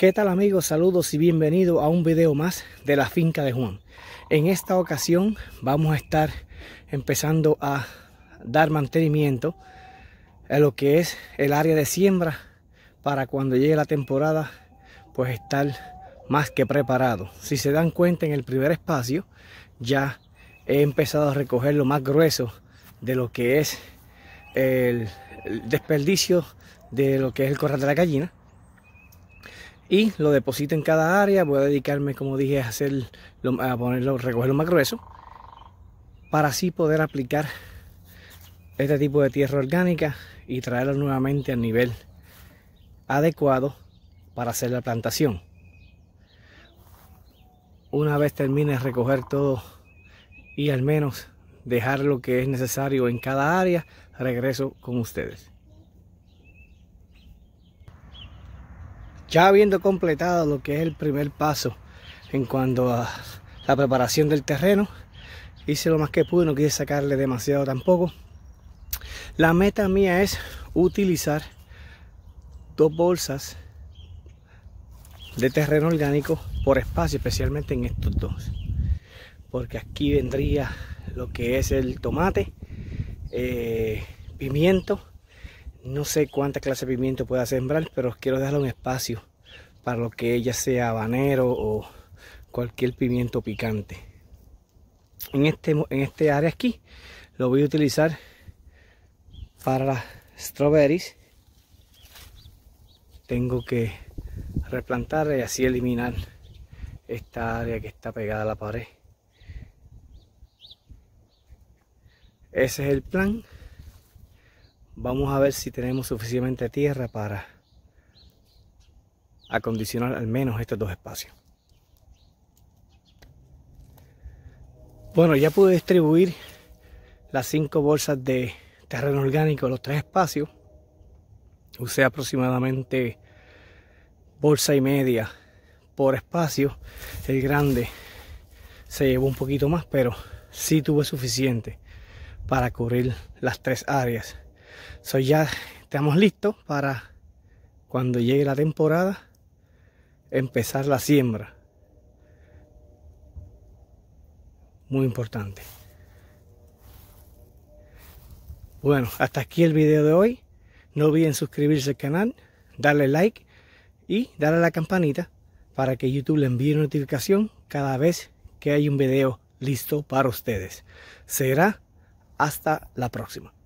¿Qué tal amigos? Saludos y bienvenidos a un video más de la finca de Juan. En esta ocasión vamos a estar empezando a dar mantenimiento a lo que es el área de siembra para cuando llegue la temporada pues estar más que preparado. Si se dan cuenta en el primer espacio ya he empezado a recoger lo más grueso de lo que es el, desperdicio de lo que es el corral de la gallina y lo deposito en cada área. Voy a dedicarme, como dije, a, hacer lo, ponerlo, recogerlo más grueso para así poder aplicar este tipo de tierra orgánica y traerlo nuevamente al nivel adecuado para hacer la plantación. Una vez termine de recoger todo y al menos dejar lo que es necesario en cada área, regreso con ustedes. ya habiendo completado lo que es el primer paso en cuanto a la preparación del terreno, hice lo más que pude, no quise sacarle demasiado tampoco. La meta mía es utilizar dos bolsas de terreno orgánico por espacio, especialmente en estos dos. Porque aquí vendría lo que es el tomate, eh, pimiento, no sé cuánta clase de pimiento pueda sembrar, pero quiero darle un espacio para lo que ella sea habanero o cualquier pimiento picante. En este, en este área aquí lo voy a utilizar para las strawberries. Tengo que replantar y así eliminar esta área que está pegada a la pared. Ese es el plan. Vamos a ver si tenemos suficientemente tierra para acondicionar al menos estos dos espacios. Bueno, ya pude distribuir las cinco bolsas de terreno orgánico los tres espacios. Usé aproximadamente bolsa y media por espacio. El grande se llevó un poquito más, pero sí tuve suficiente para cubrir las tres áreas So ya estamos listos para cuando llegue la temporada empezar la siembra. Muy importante. Bueno, hasta aquí el vídeo de hoy. No olviden suscribirse al canal, darle like y darle a la campanita para que YouTube le envíe notificación cada vez que hay un vídeo listo para ustedes. Será hasta la próxima.